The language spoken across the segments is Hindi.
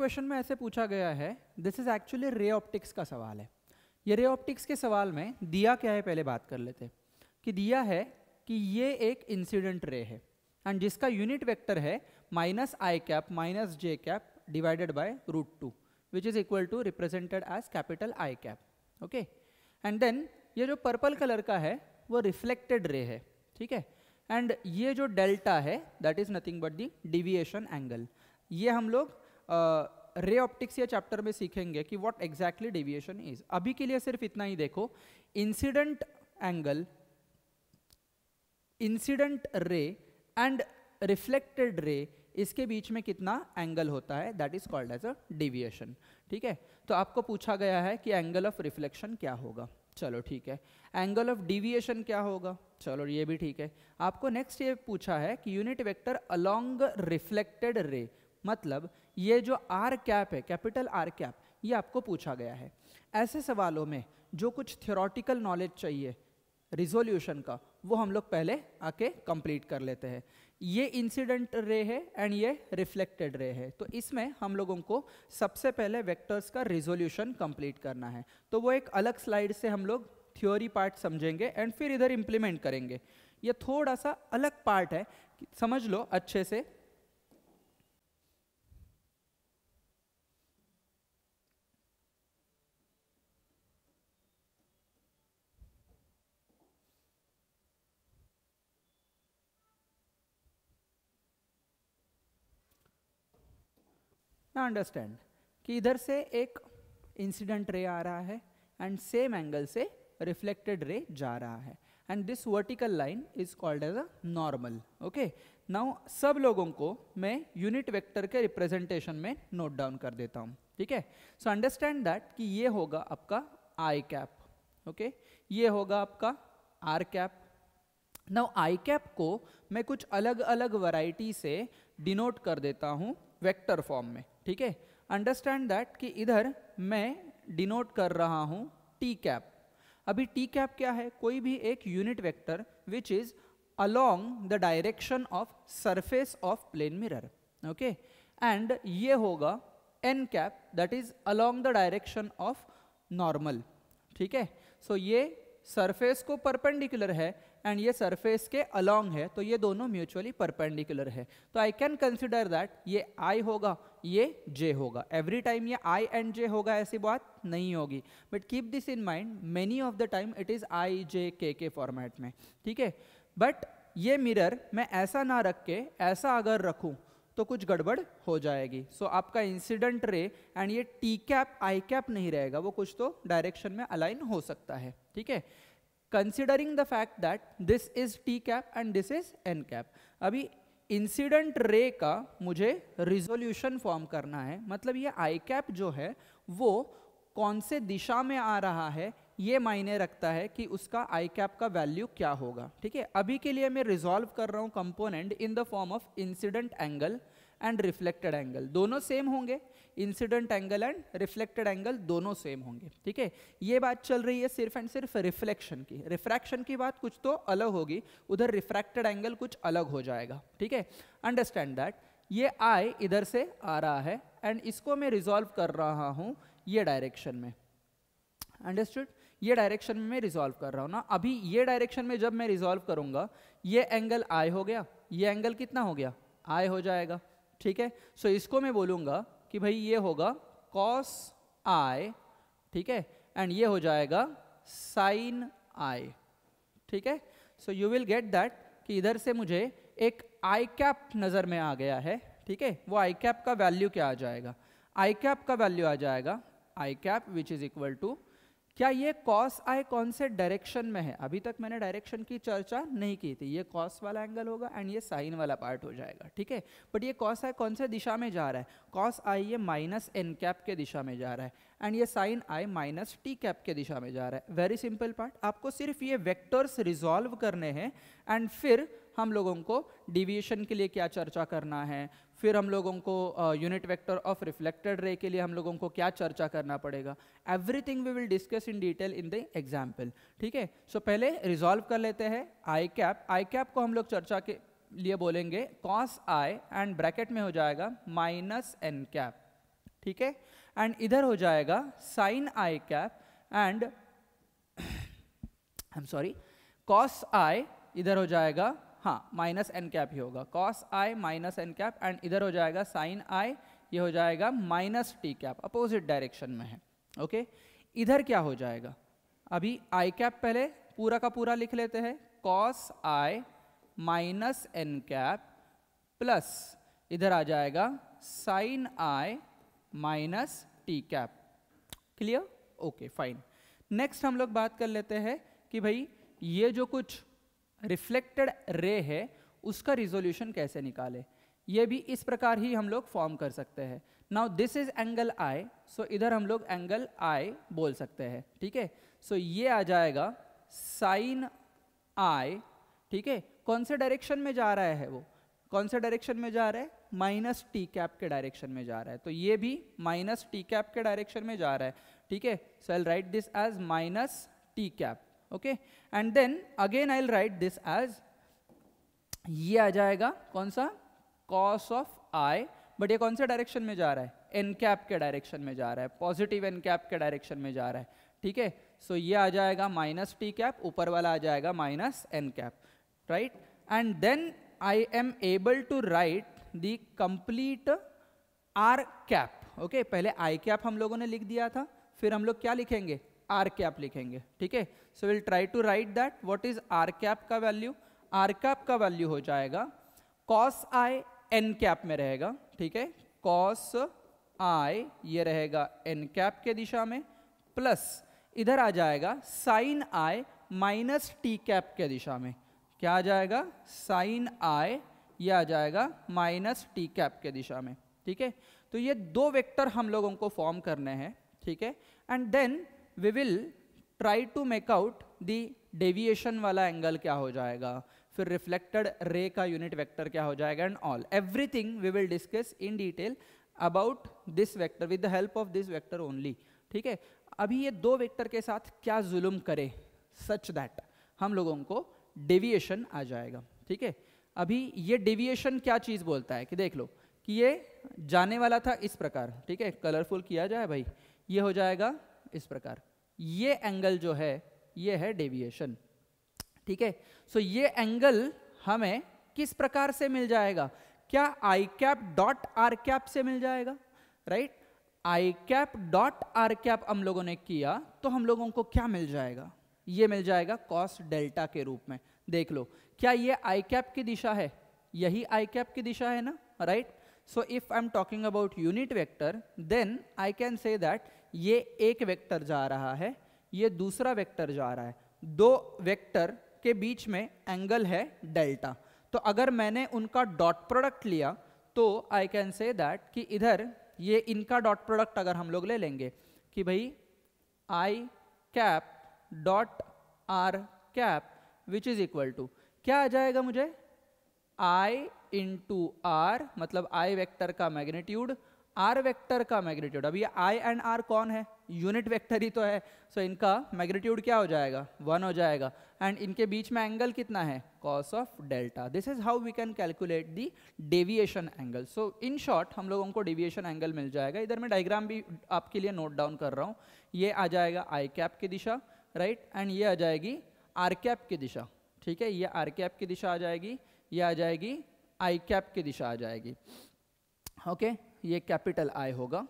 क्वेश्चन में ऐसे पूछा गया है this is actually ray optics का सवाल है ये रे ऑप्टिक्स के सवाल में दिया क्या है पहले बात कर लेते कि दिया है कि ये एक इंसिडेंट रे है एंड जिसका यूनिट वेक्टर है minus I cap minus J cap divided by root two which is equal to represented as capital I cap okay and then ये जो पर्पल कलर का है वो रिफ्लेक्टेड रे है ठीक है एंड ये जो डेल्टा है that is nothing but the deviation angle ये हम लोग रे ऑप्टिक्स या चैप्टर में सीखेंगे कि व्हाट एग्जैक्टली डेविएशन इज अभी के लिए सिर्फ इतना ही देखो incident angle incident ray and reflected ray इसके बीच में कितना एंगल होता है that is called as a deviation ठीक है तो आपको पूछा गया है कि एंगल ऑफ रिफ्लेक्शन क्या होगा चलो ठीक है एंगल ऑफ डिविएशन क्या होगा चलो ये भी ठीक है आपको नेक्स्ट ये पूछा है कि यूनिट वेक्टर अलोंग रिफ्लेक्टेड रे मतलब ये जो आर कैप है कैपिटल आर कैप ये आपको पूछा गया है ऐसे सवालों में जो कुछ थियोरटिकल नॉलेज चाहिए रिजोल्यूशन का वो हम लोग पहले आके कंप्लीट कर लेते हैं ये इंसिडेंट रे है एंड ये रिफ्लेक्टेड रे है तो इसमें हम लोगों को सबसे पहले वेक्टर्स का रिजोल्यूशन कंप्लीट करना है तो वो एक अलग स्लाइड से हम लोग थ्योरी पार्ट समझेंगे एंड फिर इधर इम्प्लीमेंट करेंगे ये थोड़ा सा अलग पार्ट है समझ लो अच्छे से ना अंडरस्टैंड कि इधर से एक इंसिडेंट रे आ रहा है एंड सेम एंगल से रिफ्लेक्टेड रे जा रहा है and this vertical line is called as a normal okay now सब लोगों को मैं यूनिट वेक्टर के रिप्रेजेंटेशन में नोट डाउन कर देता हूँ ठीक है सो अंडरस्टैंड दैट कि ये होगा आपका आई कैप ओके ये होगा आपका R cap now I cap को मैं कुछ अलग अलग वराइटी से डिनोट कर देता हूँ वेक्टर फॉर्म में ठीक है अंडरस्टैंड दैट कि इधर मैं डिनोट कर रहा हूँ टी कैप अभी टी कैप क्या है कोई भी एक unit vector which is along the direction of surface of plane mirror okay and ये होगा N cap that is along the direction of normal ठीक है सो ये सरफेस को परपेंडिकुलर है एंड ये सरफेस के अलॉन्ग है तो ये दोनों म्यूचुअली परपेंडिकुलर है तो आई कैन कंसिडर दैट ये आई होगा ये जे होगा एवरी टाइम ये आई एंड जे होगा ऐसी बात नहीं होगी but keep this in mind many of the time it is I J K के फॉर्मेट में ठीक है बट ये मिरर मैं ऐसा ना रख के ऐसा अगर रखूँ तो कुछ गड़बड़ हो जाएगी सो so, आपका इंसिडेंट रे एंड ये टी कैप आई कैप नहीं रहेगा वो कुछ तो डायरेक्शन में अलाइन हो सकता है ठीक है considering the fact that this is T cap and this is N cap अभी इंसिडेंट रे का मुझे रिजोल्यूशन फॉर्म करना है मतलब ये आई कैप जो है वो कौन से दिशा में आ रहा है ये मायने रखता है कि उसका आई कैप का वैल्यू क्या होगा ठीक है अभी के लिए मैं रिजॉल्व कर रहा हूँ component in the form of incident angle and reflected angle दोनों सेम होंगे incident angle and reflected angle दोनों सेम होंगे ठीक है ये बात चल रही है सिर्फ एंड सिर्फ रिफ्लेक्शन की रिफ्रैक्शन की बात कुछ तो अलग होगी उधर रिफ्रैक्टेड एंगल कुछ अलग हो जाएगा ठीक है अंडरस्टैंड दैट ये आई इधर से आ रहा है एंड इसको मैं रिजॉल्व कर रहा हूँ ये डायरेक्शन में अंडरस्टूड ये डायरेक्शन में मैं रिजॉल्व कर रहा हूँ ना अभी ये डायरेक्शन में जब मैं रिजॉल्व करूंगा ये एंगल आई हो गया ये एंगल कितना हो गया आई हो जाएगा ठीक है सो so इसको मैं बोलूँगा कि भाई ये होगा कॉस आई ठीक है एंड ये हो जाएगा साइन आई ठीक है so you will get that कि इधर से मुझे एक आई कैप नज़र में आ गया है ठीक है वो आई कैप का वैल्यू क्या आ जाएगा आई कैप का वैल्यू आ जाएगा आई cap which is equal to क्या ये कॉस आई कौन से डायरेक्शन में है अभी तक मैंने डायरेक्शन की चर्चा नहीं की थी ये कॉस वाला एंगल होगा एंड ये साइन वाला पार्ट हो जाएगा ठीक है बट ये कॉस आई कौन से दिशा में जा रहा है कॉस आई ये माइनस एन कैप के दिशा में जा रहा है एंड ये sine I minus T cap के दिशा में जा रहा है वेरी सिंपल पार्ट आपको सिर्फ ये वेक्टर्स रिजॉल्व करने हैं एंड फिर हम लोगों को डिविएशन के लिए क्या चर्चा करना है फिर हम लोगों को unit vector of reflected ray के लिए हम लोगों को क्या चर्चा करना पड़ेगा everything we will discuss in detail in the example ठीक है सो पहले रिजॉल्व कर लेते हैं आई कैप आई कैप को हम लोग चर्चा के लिए बोलेंगे कॉस आई एंड ब्रैकेट में हो जाएगा माइनस एन कैप ठीक है एंड इधर हो जाएगा sine I cap and I am sorry cos I इधर हो जाएगा हाँ माइनस एन कैप ही होगा cos I minus N cap and इधर हो जाएगा साइन आई ये हो जाएगा minus T cap opposite direction में है ओके इधर क्या हो जाएगा अभी आई कैप पहले पूरा का पूरा लिख लेते हैं cos I minus N cap plus इधर आ जाएगा sine I minus T cap clear okay fine next हम लोग बात कर लेते हैं कि भाई ये जो कुछ रिफ्लेक्टेड रे है उसका रिजोल्यूशन कैसे निकाले ये भी इस प्रकार ही हम लोग फॉर्म कर सकते हैं now this is angle I so इधर हम लोग एंगल आई बोल सकते हैं ठीक है सो ये आ जाएगा साइन आई ठीक है कौन से डायरेक्शन में जा रहा है वो कौन से डायरेक्शन में जा रहा है माइनस टी कैप के डायरेक्शन में जा रहा है तो ये भी माइनस टी कैप के डायरेक्शन में जा रहा है ठीक है so I'll write this as minus T cap okay and then again I write this as ये आ जाएगा कौन सा कॉस ऑफ आई बट ये कौन से डायरेक्शन में जा रहा है एन कैप के डायरेक्शन में जा रहा है पॉजिटिव एन कैप के डायरेक्शन में जा रहा है ठीक है सो ये आ जाएगा माइनस टी कैप ऊपर वाला आ जाएगा minus N cap right and then I am able to write the complete R cap okay पहले आई कैप हम लोगों ने लिख दिया था फिर हम लोग क्या लिखेंगे आर कैप लिखेंगे ठीक है so will try to write that what is R cap का वैल्यू आर कैप का वैल्यू हो जाएगा कॉस आई एन कैप में रहेगा ठीक है कॉस आई ये रहेगा एन कैप के दिशा में प्लस इधर आ जाएगा sine I minus T cap के दिशा में क्या आ जाएगा साइन आई ये आ जाएगा माइनस टी कैप के दिशा में ठीक है तो ये दो वेक्टर हम लोगों को फॉर्म करने हैं ठीक है and then we will try to make out the deviation वाला एंगल क्या हो जाएगा फिर रिफ्लेक्टेड रे का यूनिट वेक्टर क्या हो जाएगा and all everything we will discuss in detail about this vector with the help of this vector only ठीक है अभी ये दो वेक्टर के साथ क्या जुल्म करे सच दैट हम लोगों को डेविएशन आ जाएगा ठीक है अभी ये डेविएशन क्या चीज़ बोलता है कि देख लो कि ये जाने वाला था इस प्रकार ठीक है कलरफुल किया जाए भाई ये हो जाएगा इस प्रकार ये एंगल जो है ये है डेविएशन ठीक है सो ये एंगल हमें किस प्रकार से मिल जाएगा क्या I cap dot R cap से मिल जाएगा right I cap dot R cap हम लोगों ने किया तो हम लोगों को क्या मिल जाएगा ये मिल जाएगा कॉस डेल्टा के रूप में देख लो क्या ये आई कैप की दिशा है यही आई कैप की दिशा है ना right so if I am talking about unit vector then I can say that ये एक वेक्टर जा रहा है ये दूसरा वेक्टर जा रहा है दो वेक्टर के बीच में एंगल है डेल्टा तो अगर मैंने उनका डॉट प्रोडक्ट लिया तो आई कैन से दैट कि इधर ये इनका डॉट प्रोडक्ट अगर हम लोग ले लेंगे कि भाई I cap dot R cap which is equal to क्या आ जाएगा मुझे आई इंटू आर मतलब आई वेक्टर का मैग्नीट्यूड आर वेक्टर का मैग्नीट्यूड अब ये आई एंड आर कौन है यूनिट वेक्टर ही तो है सो so, इनका मैग्नीट्यूड क्या हो जाएगा वन हो जाएगा एंड इनके बीच में एंगल कितना है cos of delta this is how we can calculate the deviation angle so in short हम लोगों को डेविएशन एंगल मिल जाएगा इधर मैं डायग्राम भी आपके लिए नोट डाउन कर रहा हूँ ये आ जाएगा आई कैप की दिशा राइट right? एंड ये आ जाएगी आर कैप की दिशा ठीक है ये आर कैप की दिशा आ जाएगी ये आ जाएगी आई कैप की दिशा आ जाएगी ओके okay? ये कैपिटल आई होगा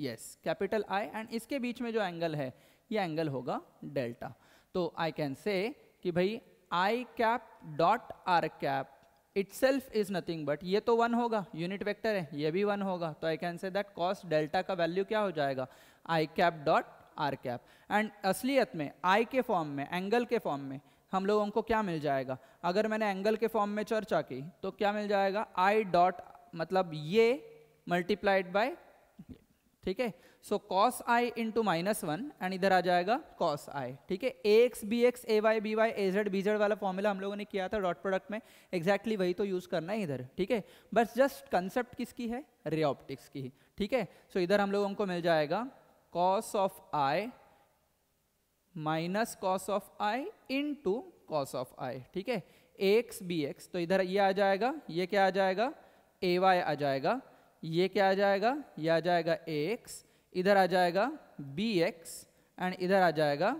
यस कैपिटल आई एंड इसके बीच में जो एंगल है ये एंगल होगा डेल्टा तो आई कैन से कि भाई I cap dot R cap itself is nothing but ये तो वन होगा यूनिट वेक्टर है ये भी वन होगा तो I can say that cos delta का वैल्यू क्या हो जाएगा आई cap dot R cap and असलियत में आई के फॉर्म में एंगल के फॉर्म में हम लोगों को क्या मिल जाएगा अगर मैंने एंगल के फॉर्म में चर्चा की तो क्या मिल जाएगा आई डॉट मतलब ये मल्टीप्लाइड बाय ठीक है so cos I into minus one and इधर आ जाएगा कॉस आई ठीक है ए x B X A Y B Y A Z B Z वाला फॉर्मूला हम लोगों ने किया था डॉट प्रोडक्ट में एग्जैक्टली exactly वही तो यूज़ करना है इधर ठीक है बस जस्ट कंसेप्ट किसकी है रे ऑप्टिक्स की ठीक है सो इधर हम लोगों को मिल जाएगा cos of I minus cos of I into cos of I ठीक है एक्स बी एक्स तो इधर ये आ जाएगा ये क्या आ जाएगा ए वाई आ जाएगा ये क्या आ जाएगा ये आ जाएगा ए एक्स इधर आ जाएगा बी एक्स एंड इधर आ जाएगा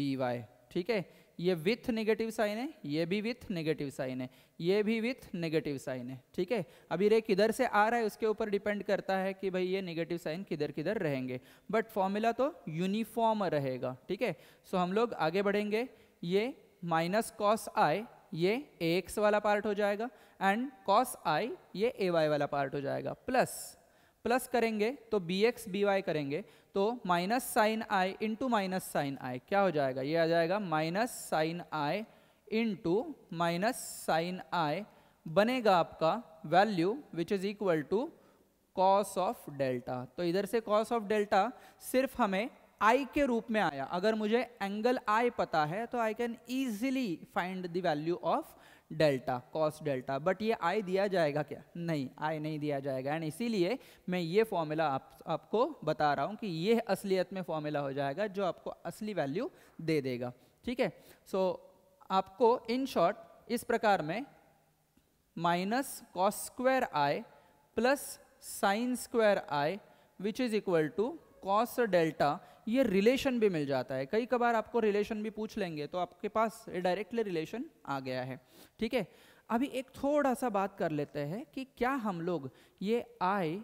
बी वाई ठीक है ये विथ नेगेटिव साइन है ये भी विथ नेगेटिव साइन है ये भी विथ नेगेटिव साइन है ठीक है अभी रे किधर से आ रहा है उसके ऊपर डिपेंड करता है कि भाई ये नेगेटिव साइन किधर किधर रहेंगे बट फॉर्मूला तो यूनिफॉर्म रहेगा ठीक है सो हम लोग आगे बढ़ेंगे ये माइनस कॉस आई ये ए एक्स वाला पार्ट हो जाएगा एंड कॉस आई ये ए वाई वाला पार्ट हो जाएगा प्लस प्लस करेंगे तो बी एक्स बी वाई करेंगे तो minus sine I into minus sine I क्या हो जाएगा ये आ जाएगा minus sine I into minus sine I बनेगा आपका value which is equal to cos of delta तो इधर से कॉस ऑफ डेल्टा सिर्फ हमें आई के रूप में आया अगर मुझे एंगल आई पता है तो I can easily find the value of delta cos delta but ये आई दिया जाएगा क्या नहीं आई नहीं दिया जाएगा एंड इसीलिए मैं ये फॉर्मूला आप, आपको बता रहा हूँ कि ये असलियत में फॉर्मूला हो जाएगा जो आपको असली वैल्यू दे देगा ठीक है सो आपको इन शॉर्ट इस प्रकार में minus cos square i plus sine square i which is equal to cos delta ये रिलेशन भी मिल जाता है कई कबार आपको रिलेशन भी पूछ लेंगे तो आपके पास डायरेक्टली रिलेशन आ गया है ठीक है अभी एक थोड़ा सा बात कर लेते हैं कि क्या हम लोग ये आई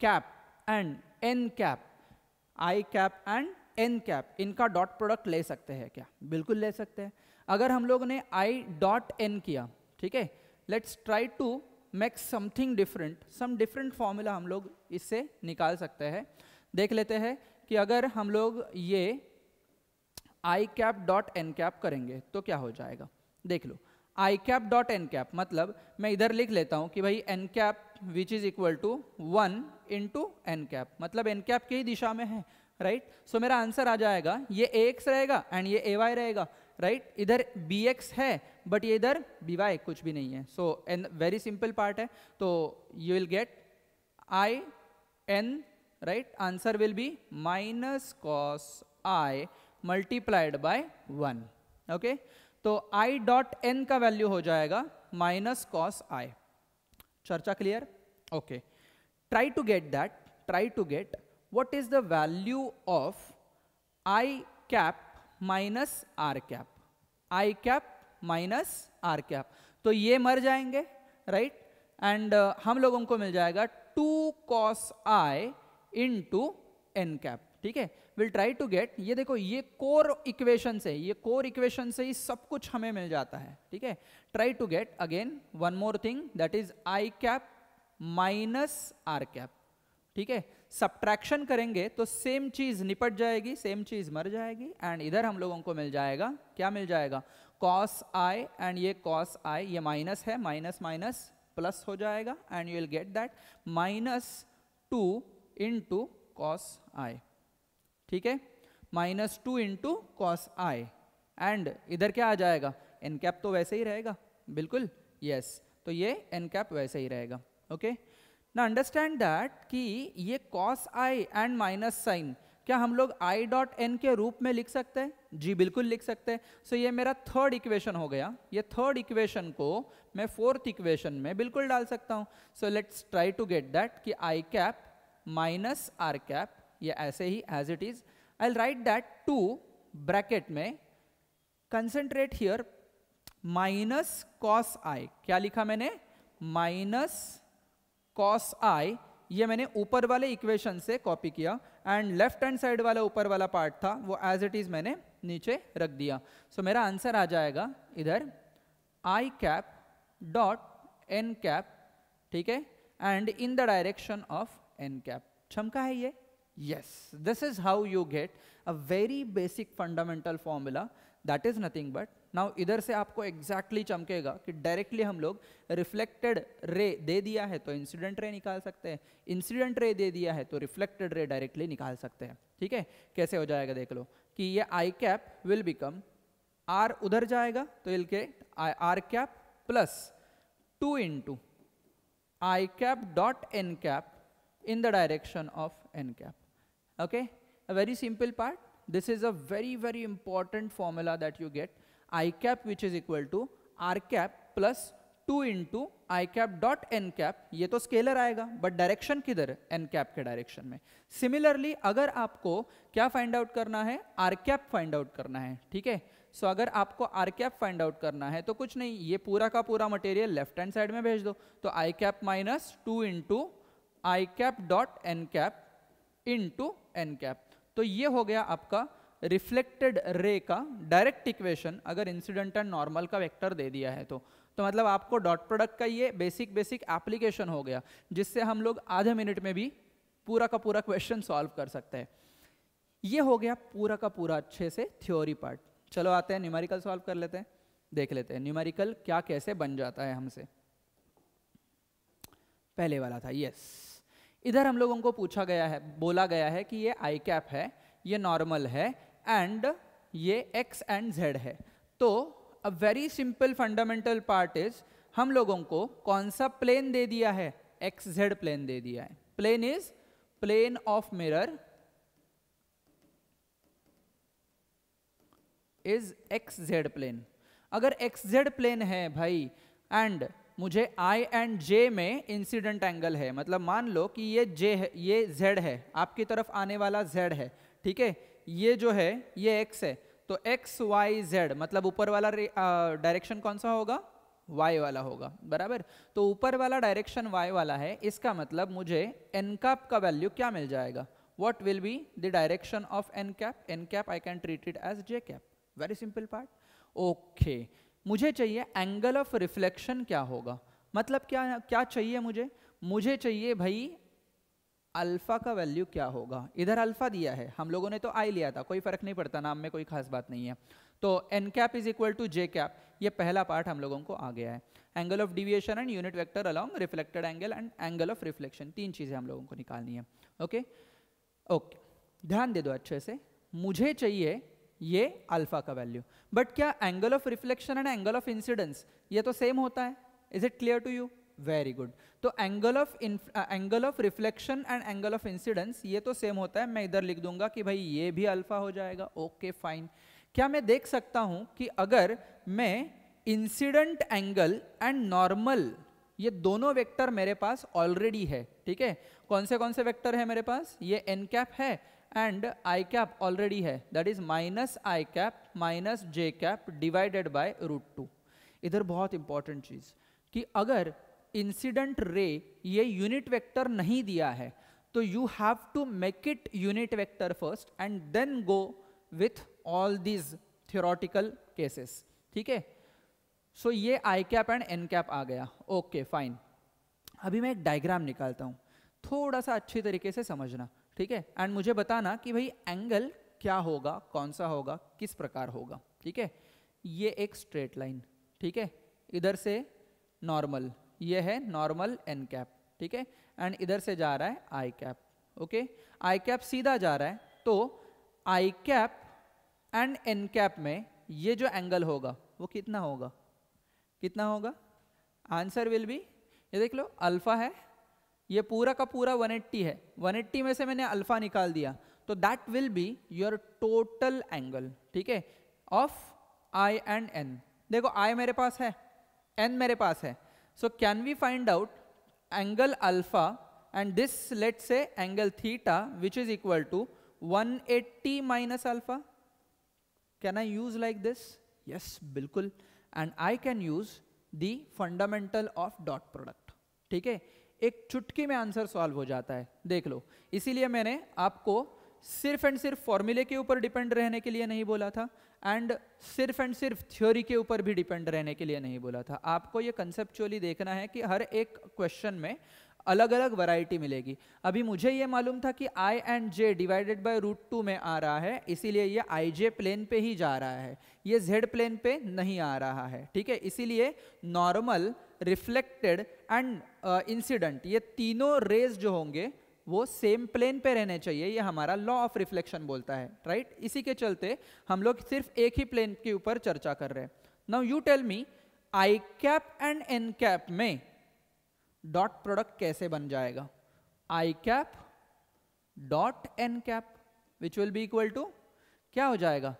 cap and n cap I cap and n cap इनका डॉट प्रोडक्ट ले सकते हैं क्या बिल्कुल ले सकते हैं अगर हम लोग ने आई डॉट एन किया ठीक है let's try to make something different some different formula हम लोग इससे निकाल सकते हैं देख लेते हैं कि अगर हम लोग ये आई कैप डॉट एन कैप करेंगे तो क्या हो जाएगा देख लो i cap dot N cap मतलब मैं इधर लिख लेता हूँ कि भाई n cap which is equal to one into N cap मतलब एन कैप की ही दिशा में है राइट right? सो so, मेरा आंसर आ जाएगा ये ए एक्स रहेगा एंड ये ए वाई रहेगा राइट right? इधर बी एक्स है बट ये इधर बी वाई कुछ भी नहीं है so an very simple part है तो you will get i n right answer will be minus cos I multiplied by one okay तो आई डॉट एन का वैल्यू हो जाएगा माइनस कॉस आई चर्चा clear okay try to get that try to get what is the value of i cap minus r cap I cap minus r cap तो ये मर जाएंगे राइट right? एंड uh, हम लोगों को मिल जाएगा two cos i into N cap ठीक है विल ट्राई टू गेट ये देखो ये कोर इक्वेशन से ये कोर इक्वेशन से ही सब कुछ हमें मिल जाता है ठीक है try to get again one more thing that is i cap minus r cap ठीक है सब्ट्रैक्शन करेंगे तो सेम चीज निपट जाएगी सेम चीज मर जाएगी एंड इधर हम लोगों को मिल जाएगा क्या मिल जाएगा कॉस आई एंड ये कॉस आई ये माइनस है माइनस माइनस प्लस हो जाएगा and you will get that minus two into cos आई ठीक है minus two into cos i and इधर क्या आ जाएगा एन कैप तो वैसे ही रहेगा बिल्कुल यस yes. तो ये एन कैप वैसे ही रहेगा ओके ना अंडरस्टैंड दैट कि ये cos i and minus sine क्या हम लोग आई डॉट एन के रूप में लिख सकते हैं जी बिल्कुल लिख सकते हैं सो so ये मेरा थर्ड इक्वेशन हो गया ये थर्ड इक्वेशन को मैं फोर्थ इक्वेशन में बिल्कुल डाल सकता हूँ so let's try to get that कि i cap minus r cap ये ऐसे ही as it is I write that to bracket में concentrate here minus cos i क्या लिखा मैंने माइनस कॉस आई ये मैंने ऊपर वाले इक्वेशन से कॉपी किया एंड लेफ्ट हैंड साइड वाला ऊपर वाला पार्ट था वो एज इट इज मैंने नीचे रख दिया सो so, मेरा आंसर आ जाएगा इधर i cap dot N cap ठीक है and in the direction of N cap क्षमका है ये yes this is how you get a very basic fundamental formula that is nothing but now इधर से आपको एग्जैक्टली exactly चमकेगा कि डायरेक्टली हम लोग रिफ्लेक्टेड रे दे दिया है तो इंसिडेंट रे निकाल सकते हैं इंसिडेंट रे दे दिया है तो रिफ्लेक्टेड रे डायरेक्टली निकाल सकते हैं ठीक है कैसे हो जाएगा देख लो कि ये आई कैप विल बिकम आर उधर जाएगा तो इल के r cap plus two into i cap dot N cap in the direction of n cap. Okay, a very simple part. This is a very, very important formula that you get. i cap which is equal to r cap plus 2 into i cap dot N cap ये तो स्केलर आएगा बट डायरेक्शन किधर है एन कैप के डायरेक्शन में सिमिलरली अगर आपको क्या फाइंड आउट करना है आर कैप फाइंड आउट करना है ठीक है सो अगर आपको आर कैप फाइंड आउट करना है तो कुछ नहीं ये पूरा का पूरा मटेरियल लेफ्ट हैंड साइड में भेज दो तो आई cap minus two into i cap dot N cap into N cap तो ये हो गया आपका रिफ्लेक्टेड रे का डायरेक्ट इक्वेशन अगर इंसिडेंट एंड नॉर्मल का वेक्टर दे दिया है तो तो मतलब आपको डॉट प्रोडक्ट का ये बेसिक बेसिक एप्लीकेशन हो गया जिससे हम लोग आधे मिनट में भी पूरा का पूरा क्वेश्चन सॉल्व कर सकते हैं ये हो गया पूरा का पूरा अच्छे से थ्योरी पार्ट चलो आते हैं न्यूमेरिकल सॉल्व कर लेते हैं देख लेते हैं न्यूमेरिकल क्या कैसे बन जाता है हमसे पहले वाला था यस yes. इधर हम लोगों को पूछा गया है बोला गया है कि ये आई कैप है ये नॉर्मल है एंड ये एक्स एंड जेड है तो a very simple fundamental part is हम लोगों को कौन सा प्लेन दे दिया है एक्स जेड प्लेन दे दिया है plane is plane of mirror is x Z plane अगर एक्स जेड प्लेन है भाई एंड मुझे आई एंड जे में इंसिडेंट एंगल है मतलब मान लो कि ये जे है ये जेड है आपकी तरफ आने वाला जेड है ठीक है ये जो है ये एक्स है तो एक्स वाई जेड मतलब ऊपर वाला डायरेक्शन कौन सा होगा y वाला होगा बराबर तो ऊपर वाला डायरेक्शन y वाला है इसका मतलब मुझे n कैप का वैल्यू क्या मिल जाएगा what will be the of n n n n I can treat it as as j cap very simple part okay मुझे चाहिए एंगल ऑफ रिफ्लेक्शन क्या होगा मतलब क्या क्या चाहिए मुझे मुझे चाहिए भाई अल्फा का वैल्यू क्या होगा इधर अल्फा दिया है हम लोगों ने तो आई लिया था कोई फर्क नहीं पड़ता नाम में कोई खास बात नहीं है तो n cap is equal to J cap ये पहला पार्ट हम लोगों को आ गया है angle of deviation and unit vector along reflected angle and angle of reflection तीन चीज़ें हम लोगों को निकालनी है ओके ओके ध्यान दे दो अच्छे से मुझे चाहिए ये अल्फा का वैल्यू बट क्या angle of reflection and angle of incidence ये तो सेम होता है is it clear to you very good तो angle of angle of reflection and angle of incidence ये तो सेम होता है मैं इधर लिख दूंगा कि भाई ये भी अल्फा हो जाएगा ओके फाइन क्या मैं देख सकता हूं कि अगर मैं इंसिडेंट एंगल एंड नॉर्मल ये दोनों वेक्टर मेरे पास ऑलरेडी है ठीक है कौन से कौन से वेक्टर है मेरे पास ये एन कैप है एंड आई कैप ऑलरेडी है that is minus I cap minus J cap divided by root two इधर बहुत इंपॉर्टेंट चीज़ कि अगर इंसिडेंट रे ये यूनिट वेक्टर नहीं दिया है तो you have to make it unit vector first and then go with all these theoretical cases ठीक है सो ये आई कैप एंड एन कैप आ गया ओके okay, फाइन अभी मैं एक डायग्राम निकालता हूँ थोड़ा सा अच्छी तरीके से समझना ठीक है एंड मुझे बताना कि भाई एंगल क्या होगा कौन सा होगा किस प्रकार होगा ठीक है ये एक स्ट्रेट लाइन ठीक है इधर से नॉर्मल ये है नॉर्मल एन कैप ठीक है एंड इधर से जा रहा है आई कैप ओके आई कैप सीधा जा रहा है तो आई कैप एंड एन कैप में ये जो एंगल होगा वो कितना होगा कितना होगा आंसर विल बी ये देख लो अल्फा है ये पूरा का पूरा 180 है 180 में से मैंने अल्फा निकाल दिया तो that will be your total angle ठीक है ऑफ आई एंड एन देखो आई मेरे पास है एन मेरे पास है so can we find out angle alpha and this let say angle theta which is equal to 180 minus alpha can I use like this yes बिल्कुल and I can use the fundamental of dot product ठीक है एक चुटकी में आंसर सॉल्व हो जाता है देख लो इसीलिए मैंने आपको सिर्फ एंड सिर्फ फॉर्मूले के ऊपर डिपेंड रहने के लिए नहीं बोला था एंड सिर्फ एंड सिर्फ थ्योरी के ऊपर भी डिपेंड रहने के लिए नहीं बोला था आपको ये कंसेप्चुअली देखना है कि हर एक क्वेश्चन में अलग अलग वैरायटी मिलेगी अभी मुझे ये मालूम था कि i and j divided by root two में आ रहा है इसीलिए ये आई जे प्लेन पे ही जा रहा है ये जेड प्लेन पे नहीं आ रहा है ठीक है इसीलिए नॉर्मल रिफ्लेक्टेड एंड इंसिडेंट ये तीनों रेज जो होंगे वो सेम प्लेन पे रहने चाहिए ये हमारा लॉ ऑफ रिफ्लेक्शन बोलता है राइट right? इसी के चलते हम लोग सिर्फ एक ही प्लेन के ऊपर चर्चा कर रहे हैं now you tell me i cap and n cap में डॉट प्रोडक्ट कैसे बन जाएगा आई cap dot N cap which will be equal to क्या हो जाएगा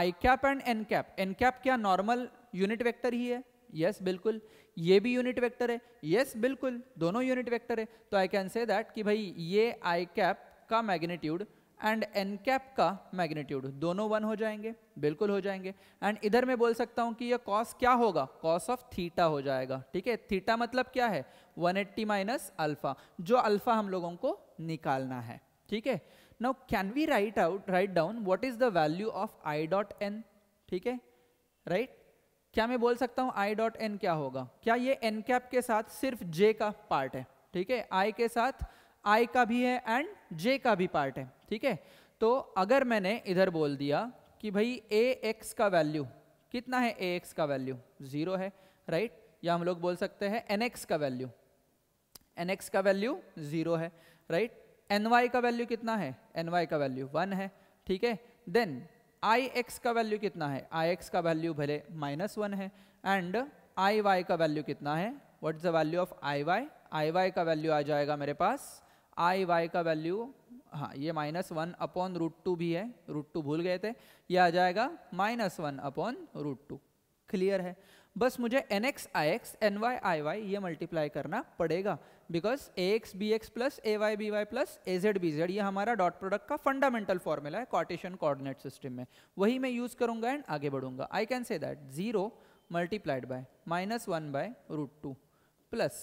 आई cap and n cap n cap क्या नॉर्मल यूनिट वेक्टर ही है यस बिल्कुल ये भी यूनिट वेक्टर है यस बिल्कुल दोनों यूनिट वेक्टर है तो आई कैन से दैट कि भाई ये आई कैप का मैग्नीट्यूड एंड एन कैप का मैग्नीट्यूड दोनों वन हो जाएंगे बिल्कुल हो जाएंगे एंड इधर मैं बोल सकता हूँ कि यह कॉस क्या होगा कॉस ऑफ थीटा हो जाएगा ठीक है थीटा मतलब क्या है 180 एट्टी माइनस अल्फा जो अल्फा हम लोगों को निकालना है ठीक है now can we write out write down what is the value of I dot n ठीक है राइट क्या मैं बोल सकता हूँ आई डॉट एन क्या होगा क्या ये एन कैप के साथ सिर्फ जे का पार्ट है ठीक है आई के साथ आई का भी है एंड जे का भी पार्ट है ठीक है तो अगर मैंने इधर बोल दिया कि भाई ए एक्स का वैल्यू कितना है ए एक्स का वैल्यू ज़ीरो है राइट या हम लोग बोल सकते हैं एन एक्स का वैल्यू एन एक्स का वैल्यू ज़ीरो है राइट एन वाई का वैल्यू कितना है एन वाई का वैल्यू वन है ठीक है देन आई एक्स का वैल्यू कितना है आई एक्स का वैल्यू भले माइनस वन है एंड आई वाई का वैल्यू कितना है what is the value of I Y i y का वैल्यू आ जाएगा मेरे पास आई वाई का वैल्यू हाँ ये minus one upon root two भी है रूट टू भूल गए थे ये आ जाएगा minus one upon root two clear है बस मुझे n x i x n y i y ये मल्टीप्लाई करना पड़ेगा because a x B x plus a Y B y plus a Z B z ये हमारा डॉट प्रोडक्ट का फंडामेंटल फॉर्मूला है कॉटेशन कोऑर्डिनेट सिस्टम में वही मैं यूज़ करूंगा एंड आगे बढ़ूंगा I can say that zero multiplied by minus one by root two plus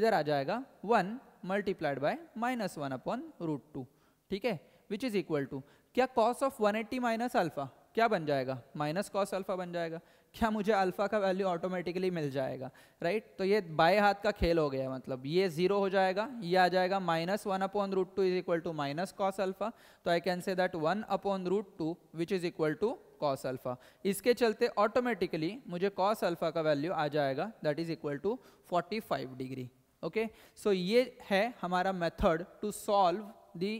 इधर आ जाएगा one multiplied by minus one upon root two ठीक है विच इज़ इक्वल टू क्या cos of one eighty minus alpha क्या बन जाएगा माइनस कॉस अल्फ़ा बन जाएगा क्या मुझे अल्फ़ा का वैल्यू ऑटोमेटिकली मिल जाएगा राइट तो ये बाएं हाथ का खेल हो गया मतलब ये ज़ीरो हो जाएगा ये आ जाएगा minus one upon root two is equal to minus cos alpha तो I can say that one upon root two which is equal to cos alpha इसके चलते ऑटोमेटिकली मुझे कॉस अल्फ़ा का वैल्यू आ जाएगा that is equal to forty five degree okay so ये है हमारा method to solve the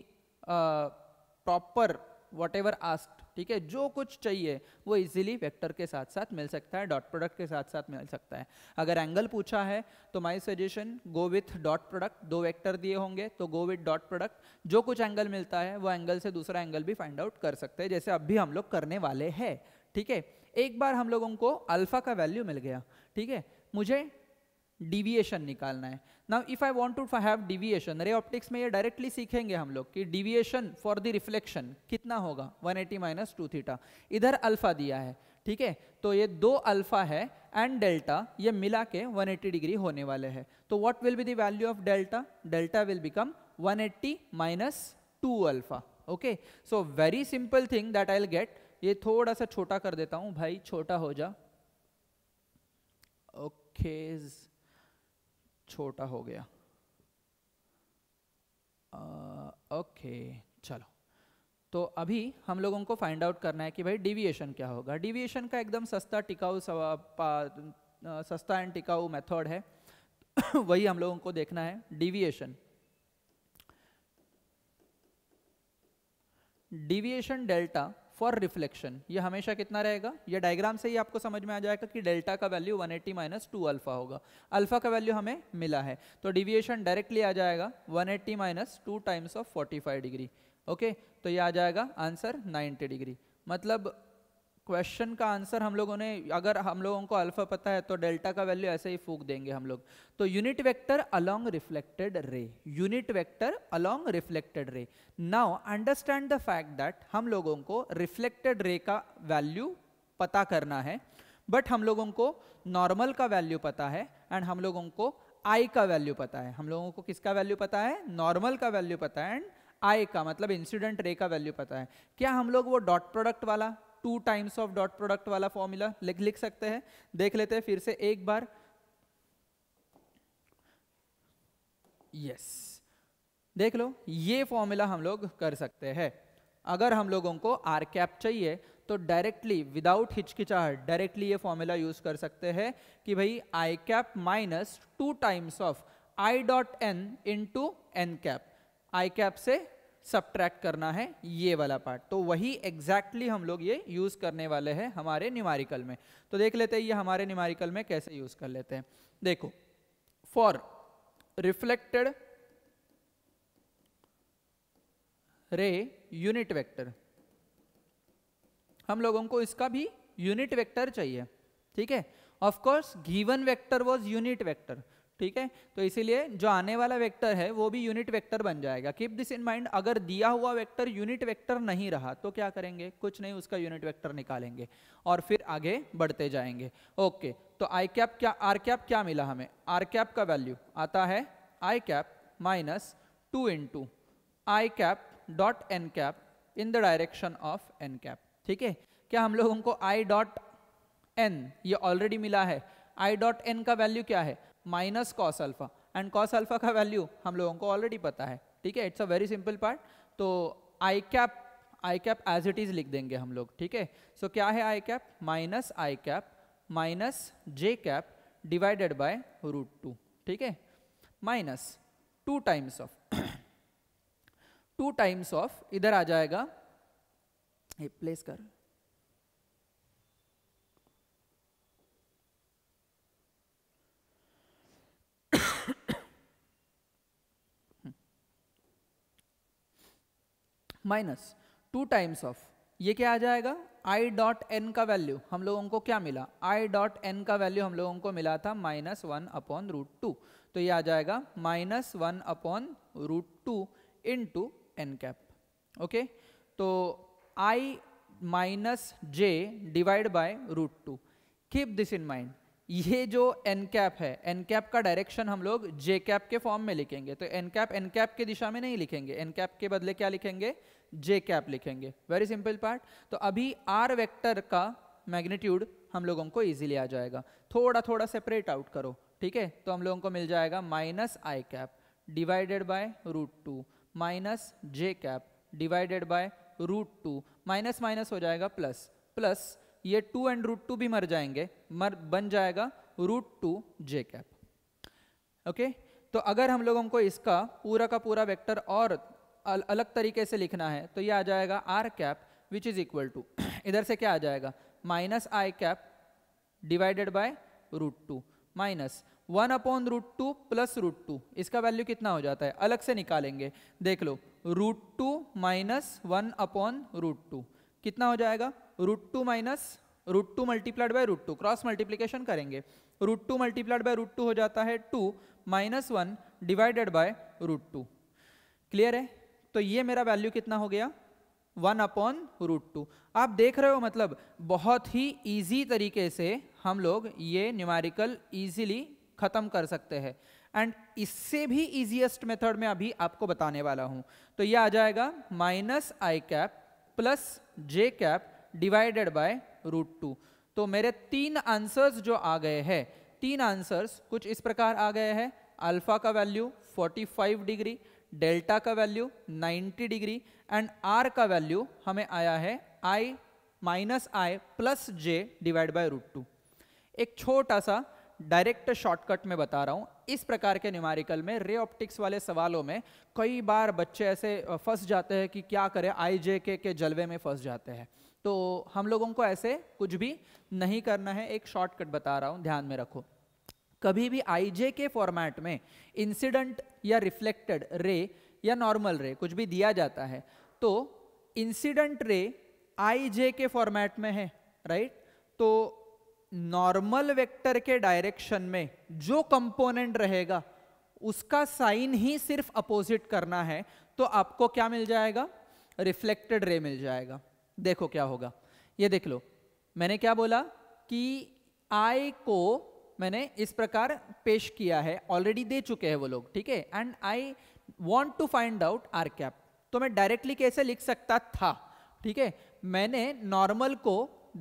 proper whatever ask ठीक है जो कुछ चाहिए वो इजीली वेक्टर के साथ साथ मिल सकता है डॉट प्रोडक्ट के साथ साथ मिल सकता है अगर एंगल पूछा है तो my suggestion go with dot product दो वेक्टर दिए होंगे तो गो विथ डॉट प्रोडक्ट जो कुछ एंगल मिलता है वो एंगल से दूसरा एंगल भी फाइंड आउट कर सकते हैं जैसे अब भी हम लोग करने वाले हैं ठीक है एक बार हम लोगों को अल्फा का वैल्यू मिल गया ठीक है मुझे डिविएशन निकालना है now if I want to have deviation ray optics में ये डायरेक्टली सीखेंगे हम लोग कि डिविएशन फॉर द रिफ्लेक्शन कितना होगा 180 एटी माइनस टू थीटा इधर अल्फा दिया है ठीक है तो ये दो अल्फा है एंड डेल्टा ये मिला के 180 डिग्री होने वाले हैं तो what will be value of delta delta will become one eighty minus two alpha okay so very simple thing that I get ये थोड़ा सा छोटा कर देता हूँ भाई छोटा हो जा ओके okay. छोटा हो गया ओके okay, चलो तो अभी हम लोगों को फाइंड आउट करना है कि भाई डिविएशन क्या होगा डिविएशन का एकदम सस्ता टिकाऊ सस्ता एंड टिकाऊ मेथड है वही हम लोगों को देखना है deviation deviation delta for reflection ये हमेशा कितना रहेगा ये डायग्राम से ही आपको समझ में आ जाएगा कि डेल्टा का value 180 eighty minus two alpha होगा अल्फा का वैल्यू हमें मिला है तो डिविएशन डायरेक्टली आ जाएगा 180 eighty minus two times of 45 degree okay तो ये आ जाएगा आंसर 90 डिग्री मतलब क्वेश्चन का आंसर हम लोगों ने अगर हम लोगों को अल्फा पता है तो डेल्टा का वैल्यू ऐसे ही फूक देंगे हम लोग तो unit vector along reflected ray unit vector along reflected ray now understand the fact that हम लोगों को रिफ्लेक्टेड रे का वैल्यू पता करना है बट हम लोगों को नॉर्मल का वैल्यू पता है एंड हम लोगों को आई का वैल्यू पता है हम लोगों को किसका वैल्यू पता है नॉर्मल का वैल्यू पता है एंड आई का मतलब इंसिडेंट रे का वैल्यू पता है क्या हम लोग वो डॉट प्रोडक्ट वाला two times of dot product वाला फॉर्मूला लिख लिख सकते हैं देख लेते हैं फिर से एक बार यस yes. देख लो ये फॉर्मूला हम लोग कर सकते हैं अगर हम लोगों को आर कैप चाहिए तो डायरेक्टली विदाउट हिचकिचाह डायरेक्टली ये फॉर्मूला यूज कर सकते हैं कि भाई I cap minus two times of I dot N into N cap I cap से सब्ट्रैक्ट करना है ये वाला पार्ट तो वही एग्जैक्टली exactly हम लोग ये यूज़ करने वाले हैं हमारे निमारिकल में तो देख लेते हैं ये हमारे निमारिकल में कैसे यूज़ कर लेते हैं देखो for reflected ray unit vector हम लोगों को इसका भी यूनिट वेक्टर चाहिए ठीक है of course given given vector was unit vector ठीक है तो इसीलिए जो आने वाला वेक्टर है वो भी यूनिट वेक्टर बन जाएगा कीप दिस इन माइंड अगर दिया हुआ वेक्टर यूनिट वेक्टर नहीं रहा तो क्या करेंगे कुछ नहीं उसका यूनिट वेक्टर निकालेंगे और फिर आगे बढ़ते जाएंगे ओके तो आई कैप क्या आर कैप क्या मिला हमें आर कैप का वैल्यू आता है आई cap minus two two I cap dot N cap in the direction of N cap ठीक है क्या हम लोगों को आई डॉट एन ये ऑलरेडी मिला है आई डॉट एन का वैल्यू क्या है minus cos alpha and cos alpha का वैल्यू हम लोगों को ऑलरेडी पता है ठीक है it's a very simple part तो आई cap I cap as it is लिख देंगे हम लोग ठीक है सो क्या है आई cap minus I cap minus J cap divided by root two ठीक है minus two times of two times of इधर आ जाएगा ये प्लेस कर माइनस टू टाइम्स ऑफ ये क्या आ जाएगा आई डॉट एन का वैल्यू हम लोगों को क्या मिला आई डॉट एन का वैल्यू हम लोगों को मिला था minus one upon root two तो ये आ जाएगा minus one upon root two into N cap okay तो I minus J divide by root two keep this in mind ये जो एन कैप है एन कैप का डायरेक्शन हम लोग जे कैप के फॉर्म में लिखेंगे तो एन कैप एन कैप के दिशा में नहीं लिखेंगे एन कैप के बदले क्या लिखेंगे जे कैप लिखेंगे वेरी सिंपल पार्ट तो अभी आर वेक्टर का मैग्नीट्यूड हम लोगों को इजीली आ जाएगा थोड़ा थोड़ा सेपरेट आउट करो ठीक है तो हम लोगों को मिल जाएगा minus I cap divided by root two minus J cap divided by root two minus minus हो जाएगा प्लस प्लस ये टू एंड रूट टू भी मर जाएंगे मर बन जाएगा रूट टू जे कैप ओके तो अगर हम लोगों को इसका पूरा का पूरा वेक्टर और अलग तरीके से लिखना है तो ये आ जाएगा R cap which is equal to इधर से क्या आ जाएगा minus I cap divided by root two minus one upon root two plus root two इसका वैल्यू कितना हो जाता है अलग से निकालेंगे देख लो root two minus one upon root two कितना हो जाएगा root two minus root two multiplied by root two cross multiplication करेंगे root two multiplied by root two हो जाता है two minus one divided by root two clear है तो ये मेरा वैल्यू कितना हो गया वन अपॉन रूट टू आप देख रहे हो मतलब बहुत ही इजी तरीके से हम लोग ये न्यूमेरिकल इजीली ख़त्म कर सकते हैं एंड इससे भी इजिएस्ट मेथड में अभी आपको बताने वाला हूं तो ये आ जाएगा minus I cap plus J cap divided by root two तो मेरे तीन आंसर्स जो आ गए हैं तीन आंसर्स कुछ इस प्रकार आ गए हैं अल्फ़ा का वैल्यू 45 डिग्री डेल्टा का वैल्यू 90 डिग्री एंड आर का वैल्यू हमें आया है I minus I plus J divide by root two एक छोटा सा डायरेक्ट शॉर्टकट में बता रहा हूँ इस प्रकार के न्यूमारिकल में रे ऑप्टिक्स वाले सवालों में कई बार बच्चे ऐसे फंस जाते हैं कि क्या करें आई जे के, के जलवे में फंस जाते हैं तो हम लोगों को ऐसे कुछ भी नहीं करना है एक शॉर्टकट बता रहा हूँ ध्यान में रखो कभी भी आईजे के फॉर्मेट में इंसिडेंट या रिफ्लेक्टेड रे या नॉर्मल रे कुछ भी दिया जाता है तो इंसिडेंट रे आईजे के फॉर्मेट में है राइट तो नॉर्मल वेक्टर के डायरेक्शन में जो कंपोनेंट रहेगा उसका साइन ही सिर्फ अपोजिट करना है तो आपको क्या मिल जाएगा रिफ्लेक्टेड रे मिल जाएगा देखो क्या होगा ये देख लो मैंने क्या बोला कि आई को मैंने इस प्रकार पेश किया है ऑलरेडी दे चुके हैं वो लोग ठीक है and I want to find out R cap तो मैं डायरेक्टली कैसे लिख सकता था ठीक है मैंने नॉर्मल को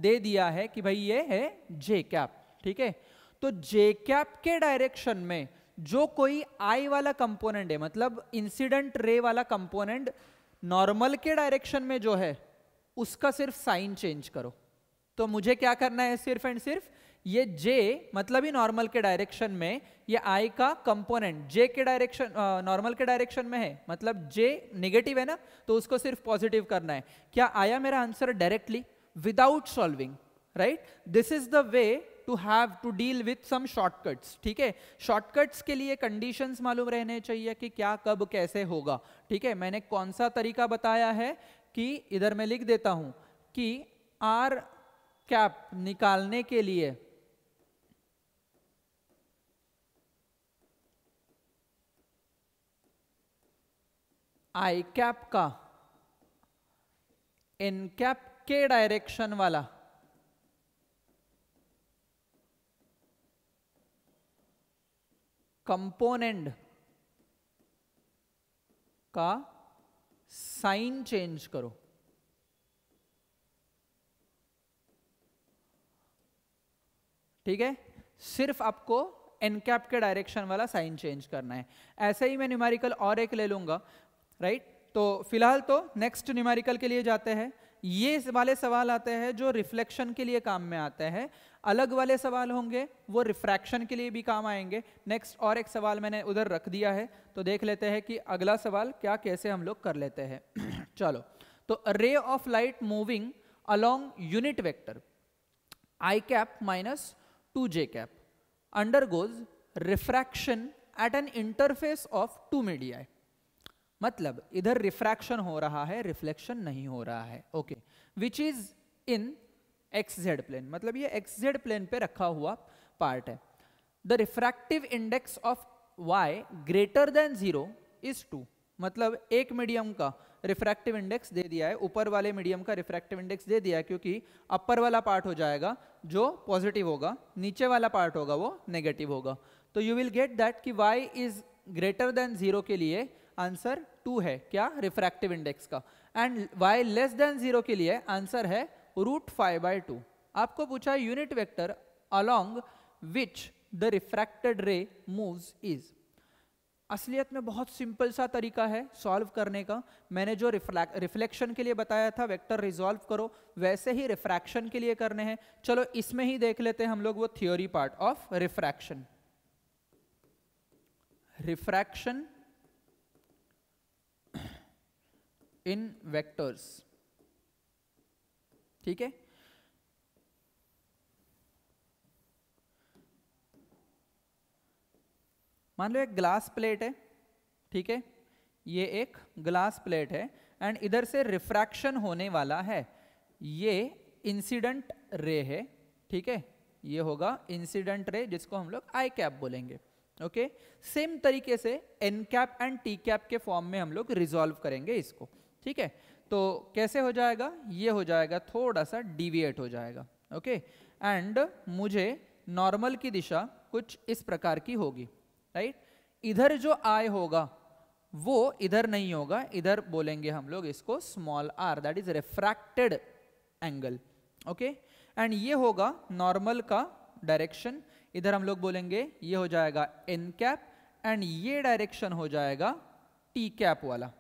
दे दिया है कि भाई ये है जे कैप ठीक है तो जे कैप के डायरेक्शन में जो कोई आई वाला कंपोनेंट है मतलब इंसिडेंट रे वाला कंपोनेंट नॉर्मल के डायरेक्शन में जो है उसका सिर्फ साइन चेंज करो तो मुझे क्या करना है सिर्फ एंड सिर्फ ये जे मतलब ही नॉर्मल के डायरेक्शन में ये आई का कंपोनेंट जे के डायरेक्शन नॉर्मल के डायरेक्शन में है मतलब जे नेगेटिव है ना तो उसको सिर्फ पॉजिटिव करना है क्या आया मेरा answer directly without solving right this is the way to have to deal with some shortcuts ठीक है शॉर्टकट्स के लिए कंडीशन मालूम रहने चाहिए कि क्या कब कैसे होगा ठीक है मैंने कौन सा तरीका बताया है कि इधर मैं लिख देता हूं कि आर कैप निकालने के लिए आई कैप का एन कैप के डायरेक्शन वाला कंपोनेंट का साइन चेंज करो ठीक है सिर्फ आपको एनकैप के डायरेक्शन वाला साइन चेंज करना है ऐसे ही मैं न्यूमेरिकल और एक ले लूंगा राइट तो फिलहाल तो नेक्स्ट न्यूमेरिकल के लिए जाते हैं ये वाले सवाल आते हैं जो रिफ्लेक्शन के लिए काम में आते हैं अलग वाले सवाल होंगे वो रिफ्रैक्शन के लिए भी काम आएंगे नेक्स्ट और एक सवाल मैंने उधर रख दिया है तो देख लेते हैं कि अगला सवाल क्या कैसे हम लोग कर लेते हैं चलो तो ray of light moving along unit vector I cap minus two J cap undergoes refraction at an interface of two media मतलब इधर रिफ्रैक्शन हो रहा है रिफ्लेक्शन नहीं हो रहा है okay which is in X Z plane मतलब ये एक्स जेड प्लेन पे रखा हुआ पार्ट है the refractive index of Y greater than zero is two मतलब एक मीडियम का रिफ्रैक्टिव इंडेक्स दे दिया है ऊपर वाले मीडियम का रिफ्रैक्टिव इंडेक्स दे दिया है क्योंकि अपर वाला पार्ट हो जाएगा जो पॉजिटिव होगा नीचे वाला पार्ट होगा वो नेगेटिव होगा तो यू विल गेट दैट कि Y is greater than zero के लिए आंसर टू है क्या रिफ्रैक्टिव इंडेक्स का and Y less than zero के लिए आंसर है रूट फाइव बाई टू आपको पूछा unit vector along which the refracted ray moves is असलियत में बहुत सिंपल सा तरीका है सॉल्व करने का मैंने जो रिफ्लेक्शन के लिए बताया था वेक्टर रिजॉल्व करो वैसे ही रिफ्रैक्शन के लिए करने हैं चलो इसमें ही देख लेते हैं हम लोग वो theory part of refraction refraction in vectors ठीक है मान लो एक ग्लास प्लेट है ठीक है ये एक ग्लास प्लेट है एंड इधर से रिफ्रैक्शन होने वाला है ये इंसिडेंट रे है ठीक है ये होगा इंसिडेंट रे जिसको हम लोग आई कैप बोलेंगे ओके सेम तरीके से N cap and T cap के फॉर्म में हम लोग रिजॉल्व करेंगे इसको ठीक है तो कैसे हो जाएगा ये हो जाएगा थोड़ा सा डिविएट हो जाएगा ओके एंड मुझे नॉर्मल की दिशा कुछ इस प्रकार की होगी राइट इधर जो आय होगा वो इधर नहीं होगा इधर बोलेंगे हम लोग इसको small R that is refracted angle okay and ये होगा नॉर्मल का डायरेक्शन इधर हम लोग बोलेंगे ये हो जाएगा एन कैप एंड ये डायरेक्शन हो जाएगा टी कैप वाला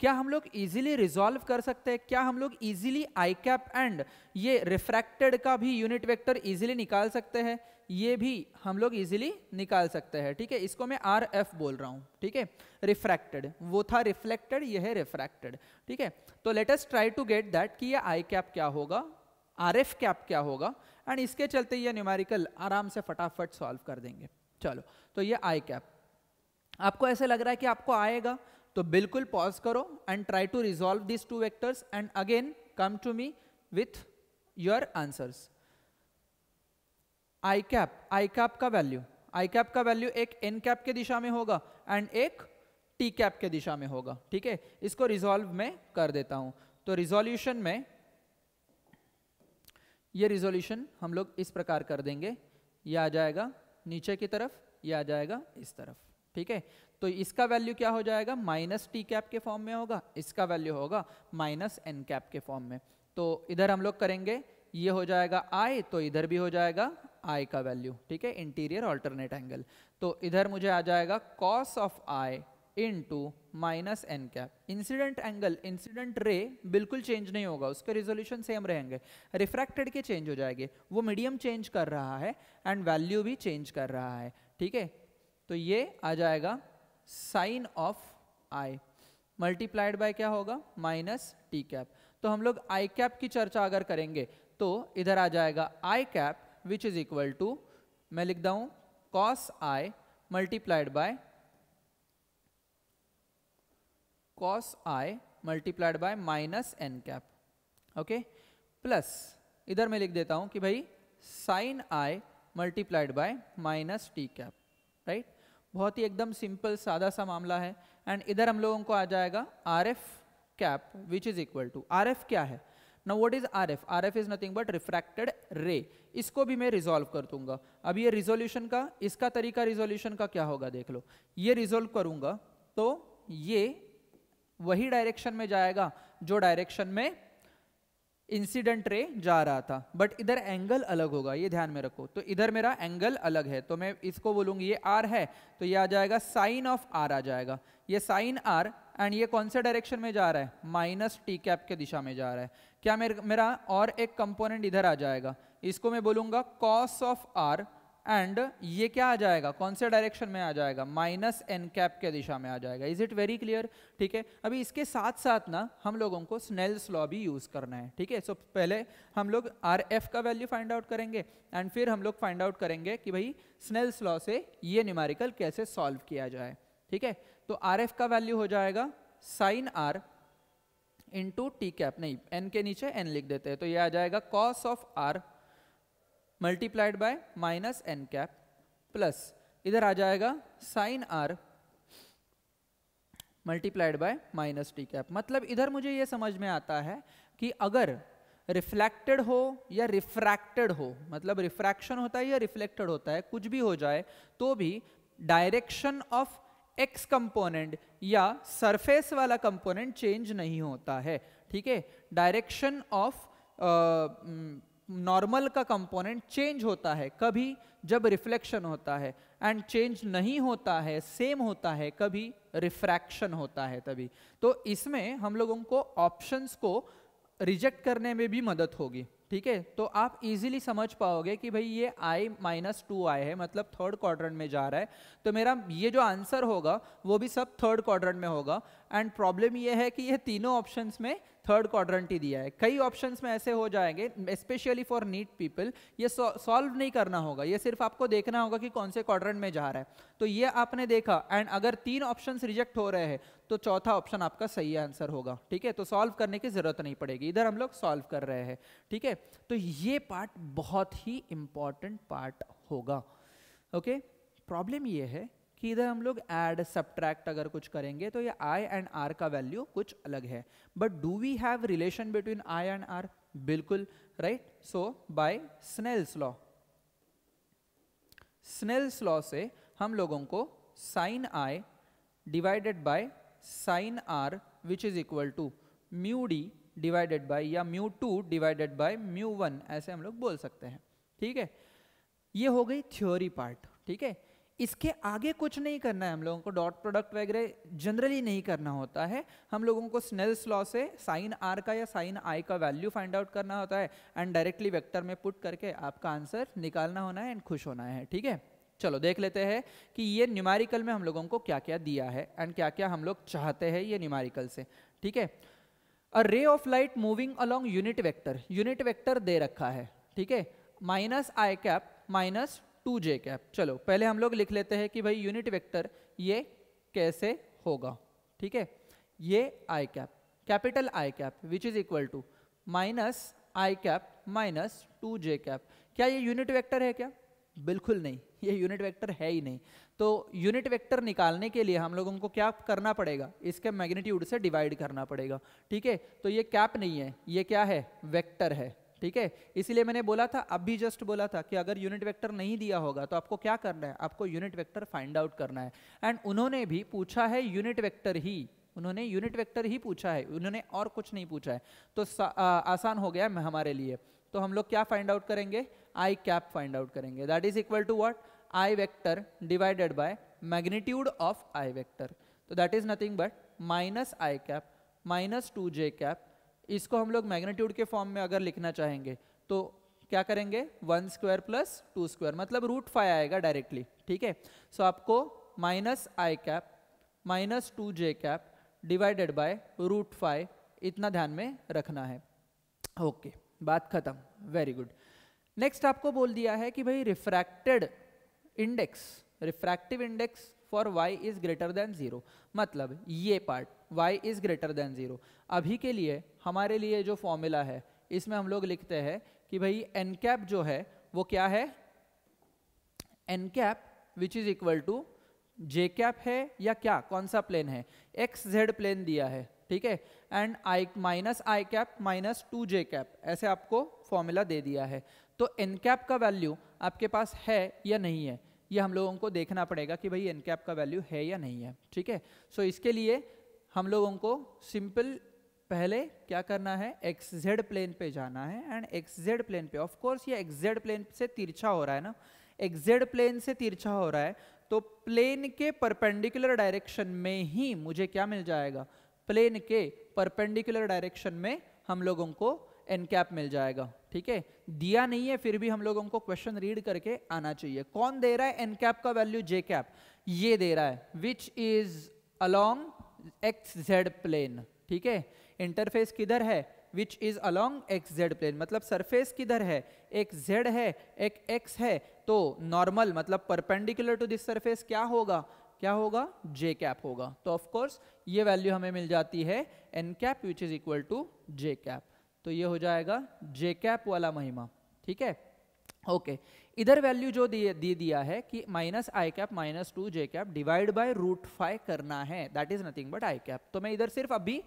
क्या हम लोग इजीली रिजॉल्व कर सकते हैं क्या हम लोग इजीली आई कैप एंड ये रिफ्रैक्टेड का भी यूनिट वेक्टर इजीली निकाल सकते हैं ये भी हम लोग इजीली निकाल सकते हैं ठीक है इसको मैं आर एफ बोल रहा हूँ ठीक है रिफ्रैक्टेड वो था रिफ्लेक्टेड ये है रिफ्रैक्टेड ठीक है तो let's just try to get that कि ये आई कैप क्या होगा आर एफ कैप क्या होगा एंड इसके चलते ये न्यूमेरिकल आराम से फटाफट सॉल्व कर देंगे चलो तो ये आई कैप आपको ऐसे लग रहा है कि आपको आएगा तो बिल्कुल पॉज करो and try to resolve this two vectors and again come to me with your answers I cap I cap का वैल्यू आई कैप का वैल्यू एक एन कैप के दिशा में होगा एंड एक टी कैप के दिशा में होगा ठीक है इसको रिजॉल्व में कर देता हूं तो रिजोल्यूशन में ये रिजोल्यूशन हम लोग इस प्रकार कर देंगे ये आ जाएगा नीचे की तरफ ये आ जाएगा इस तरफ ठीक है तो इसका वैल्यू क्या हो जाएगा माइनस टी कैप के फॉर्म में होगा इसका वैल्यू होगा माइनस एन कैप के फॉर्म में तो इधर हम लोग करेंगे ये हो जाएगा आई तो इधर भी हो जाएगा आई का वैल्यू ठीक है इंटीरियर ऑल्टरनेट एंगल तो इधर मुझे आ जाएगा cos of I into minus N cap incident angle incident ray बिल्कुल चेंज नहीं होगा उसके रिजोल्यूशन सेम रहेंगे रिफ्रैक्टेड के चेंज हो जाएंगे वो मीडियम चेंज कर रहा है एंड वैल्यू भी चेंज कर रहा है ठीक है तो ये आ जाएगा sine of I multiplied by क्या होगा माइनस टी कैप तो हम लोग आई कैप की चर्चा अगर करेंगे तो इधर आ जाएगा आई cap which is equal to मैं लिख दू cos I multiplied by cos I multiplied by minus N cap okay plus इधर मैं लिख देता हूं कि भाई sine I multiplied by minus T cap right बहुत ही एकदम सिंपल सादा सा मामला है एंड इधर हम लोगों को आ जाएगा R F cap which is equal to R F क्या है ना what is R F R F is nothing but refracted ray इसको भी मैं रिजोल्व कर दूंगा अब ये रिजोल्यूशन का इसका तरीका रिजोल्यूशन का क्या होगा देख लो ये रिजोल्व करूंगा तो ये वही डायरेक्शन में जाएगा जो डायरेक्शन में इंसिडेंट रे जा रहा था बट इधर एंगल अलग होगा ये ध्यान में रखो तो इधर मेरा एंगल अलग है तो मैं इसको बोलूंगी ये आर है तो ये आ जाएगा साइन ऑफ आर आ जाएगा ये साइन आर एंड ये कौन से डायरेक्शन में जा रहा है माइनस टी कैप के दिशा में जा रहा है क्या मेर, मेरा और एक कंपोनेंट इधर आ जाएगा इसको मैं बोलूंगा कॉस ऑफ आर एंड ये क्या आ जाएगा कौन से डायरेक्शन में आ जाएगा माइनस एन कैप के दिशा में आ जाएगा इज इट वेरी क्लियर ठीक है अभी इसके साथ साथ ना हम लोगों को स्नेल्स लॉ भी यूज़ करना है ठीक है सो पहले हम लोग आर एफ का वैल्यू फाइंड आउट करेंगे एंड फिर हम लोग फाइंड आउट करेंगे कि भाई स्नेल्स लॉ से ये न्यूमेरिकल कैसे सॉल्व किया जाए ठीक है तो आर एफ का वैल्यू हो जाएगा sine R into T cap नहीं एन के नीचे एन लिख देते हैं तो ये आ जाएगा cos of R multiplied by minus N cap plus इधर आ जाएगा sine R multiplied by minus T cap मतलब इधर मुझे ये समझ में आता है कि अगर रिफ्लेक्टेड हो या रिफ्रैक्टेड हो मतलब रिफ्रैक्शन होता है या रिफ्लेक्टेड होता है कुछ भी हो जाए तो भी डायरेक्शन ऑफ एक्स कंपोनेंट या सरफेस वाला कंपोनेंट चेंज नहीं होता है ठीक है डायरेक्शन ऑफ नॉर्मल का कंपोनेंट चेंज होता है कभी जब रिफ्लेक्शन होता है एंड चेंज नहीं होता है सेम होता है कभी रिफ्रैक्शन होता है तभी तो इसमें हम लोगों को ऑप्शंस को रिजेक्ट करने में भी मदद होगी ठीक है तो आप इजीली समझ पाओगे कि भाई ये आई माइनस टू आई है मतलब थर्ड क्वाड्रेंट में जा रहा है तो मेरा ये जो आंसर होगा वो भी सब थर्ड क्वाड्रेंट में होगा एंड प्रॉब्लम ये है कि ये तीनों ऑप्शंस में थर्ड क्वाड्रेंट ही दिया है कई ऑप्शंस में ऐसे हो जाएंगे स्पेशली फॉर नीट पीपल ये सॉल्व नहीं करना होगा ये सिर्फ आपको देखना होगा कि कौन से क्वाड्रेंट में जा रहा है तो ये आपने देखा एंड अगर तीन ऑप्शंस रिजेक्ट हो रहे हैं तो चौथा ऑप्शन आपका सही आंसर होगा ठीक है तो सॉल्व करने की ज़रूरत नहीं पड़ेगी इधर हम लोग सॉल्व कर रहे हैं ठीक है तो ये पार्ट बहुत ही इंपॉर्टेंट पार्ट होगा ओके प्रॉब्लम यह है कि इधर हम लोग एड सब्ट्रैक्ट अगर कुछ करेंगे तो ये आई एंड आर का वैल्यू कुछ अलग है but do we have relation between I and R बिल्कुल right so by Snell's law Snell's law से हम लोगों को sine I divided by sine are which is equal to mu D divided by या mu two divided by mu one ऐसे हम लोग बोल सकते हैं ठीक है ये हो गई थ्योरी पार्ट ठीक है इसके आगे कुछ नहीं करना है हम लोगों को डॉट प्रोडक्ट वगैरह जनरली नहीं करना होता है हम लोगों को स्नेल्स लॉ से साइन आर का या साइन आई का वैल्यू फाइंड आउट करना होता है एंड डायरेक्टली वेक्टर में पुट करके आपका आंसर निकालना होना है एंड खुश होना है ठीक है चलो देख लेते हैं कि ये न्यूमेरिकल में हम लोगों को क्या क्या दिया है एंड क्या क्या हम लोग चाहते हैं ये न्यूमेरिकल से ठीक है a ray of light moving along unit vector unit vector दे रखा है ठीक है माइनस आई कैप माइनस टू जे कैप चलो पहले हम लोग लिख लेते हैं कि भाई यूनिट वेक्टर ये कैसे होगा ठीक है ये आई cap capital I cap which is equal to minus I cap minus two J cap क्या ये यूनिट वेक्टर है क्या बिल्कुल नहीं ये यूनिट वेक्टर है ही नहीं तो यूनिट वेक्टर निकालने के लिए हम लोगों को क्या करना पड़ेगा इसके मैग्नीट्यूड से डिवाइड करना पड़ेगा ठीक है तो ये कैप नहीं है ये क्या है वेक्टर है ठीक है इसीलिए मैंने बोला था अभी जस्ट बोला था कि अगर यूनिट वेक्टर नहीं दिया होगा तो आपको क्या करना है आपको यूनिट वेक्टर फाइंड आउट करना है एंड उन्होंने भी पूछा है यूनिट वेक्टर ही उन्होंने यूनिट वेक्टर ही पूछा है उन्होंने और कुछ नहीं पूछा है तो आ, आसान हो गया हमारे लिए तो हम लोग क्या फाइंड आउट करेंगे आई कैप फाइंड आउट करेंगे that is equal to what i vector divided by magnitude of i vector तो that is nothing but minus I cap minus two J cap इसको हम लोग मैग्नीट्यूड के फॉर्म में अगर लिखना चाहेंगे तो क्या करेंगे one square plus two square मतलब रूट फाइव आएगा डायरेक्टली ठीक है सो आपको minus I cap minus two J cap divided by root five इतना ध्यान में रखना है ओके okay, बात खत्म वेरी गुड नेक्स्ट आपको बोल दिया है कि भाई refracted index refractive index for y is greater than zero मतलब ये part y is greater than zero अभी के लिए हमारे लिए जो फॉर्मूला है इसमें हम लोग लिखते हैं कि भाई एन कैप जो है वो क्या है N cap which is equal to J cap है या क्या कौन सा प्लेन है एक्स जेड प्लेन दिया है ठीक है and i minus I cap minus two J cap ऐसे आपको फॉर्मूला दे दिया है तो एन कैप का वैल्यू आपके पास है या नहीं है ये हम लोगों को देखना पड़ेगा कि भाई एन कैप का वैल्यू है या नहीं है ठीक है सो इसके लिए हम लोगों को सिंपल पहले क्या करना है एक्स जेड प्लेन पे जाना है एंड एक्स जेड प्लेन पे ऑफ कोर्स ये एक्स जेड प्लेन से तिरछा हो रहा है ना एक्स जेड प्लेन से तिरछा हो रहा है तो प्लेन के परपेंडिकुलर डायरेक्शन में ही मुझे क्या मिल जाएगा प्लेन के परपेंडिकुलर डायरेक्शन में हम लोगों को एन कैप मिल जाएगा ठीक है दिया नहीं है फिर भी हम लोगों को क्वेश्चन रीड करके आना चाहिए कौन दे रहा है एन कैप का वैल्यू जे कैप ये दे रहा है which is along x Z plane ठीक है इंटरफेस किधर है which is along x Z plane मतलब सरफेस किधर है एक जेड है एक एक्स है तो नॉर्मल मतलब परपेंडिकुलर टू दिस सरफेस क्या होगा क्या होगा जे कैप होगा तो ऑफकोर्स ये वैल्यू हमें मिल जाती है N cap which is equal to J cap तो ये हो जाएगा जे कैप वाला महिमा ठीक है ओके इधर वैल्यू जो दिए दे दिया है कि minus I cap minus two J cap divide by root five करना है that is nothing but i cap तो मैं इधर सिर्फ अभी